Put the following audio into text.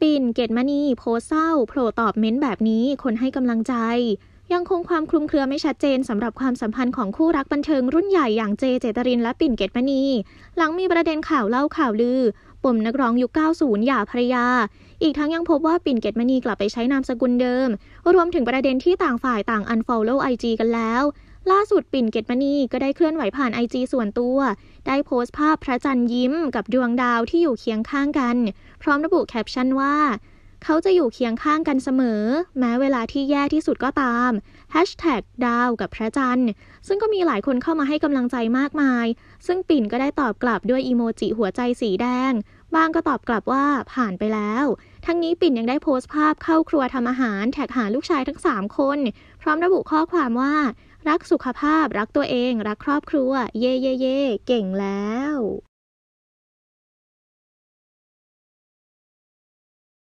ปิ่นเกตมณีโพเศร้าโผล่ตอบเม้นแบบนี้คนให้กำลังใจ ยังคงความคลุมเครือไม่ชัดเจนสำหรับความสัมพันธ์ของคู่รักบันเทิงรุ่นใหญ่อย่างเจเจตรินและปิ่นเกตมณี หลังมีประเด็นข่าวเล่าข่าวลือปมนักร้องยุค90หย่าภรรยา อีกทั้งยังพบว่าปิ่นเกตมณีกลับไปใช้นามสกุลเดิมรวมถึงประเด็นที่ต่างฝ่ายต่างอันฟอลโล่ไอจีกันแล้วล่าสุดปิ่นเกตมณีก็ได้เคลื่อนไหวผ่านไอจีส่วนตัว ได้โพสต์ภาพพระจันทร์ยิ้มกับดวงดาวที่อยู่เคียงข้างกัน พร้อมระบุแคปชั่นว่าเขาจะอยู่เคียงข้างกันเสมอ แม้เวลาที่แย่ที่สุดก็ตาม Hashtag ดาวกับพระจันทร์ซึ่งก็มีหลายคนเข้ามาให้กำลังใจมากมาย ซึ่งปิ่นก็ได้ตอบกลับด้วยอีโมจิหัวใจสีแดงบางก็ตอบกลับว่าผ่านไปแล้ว ทั้งนี้ปิ่นยังได้โพสต์ภาพเข้าครัวทำอาหารแท็กหาลูกชายทั้ง 3 คน พร้อมระบุข้อความว่ารักสุขภาพรักตัวเอง รักครอบครัว เย่เย่เย่เก่งแล้ว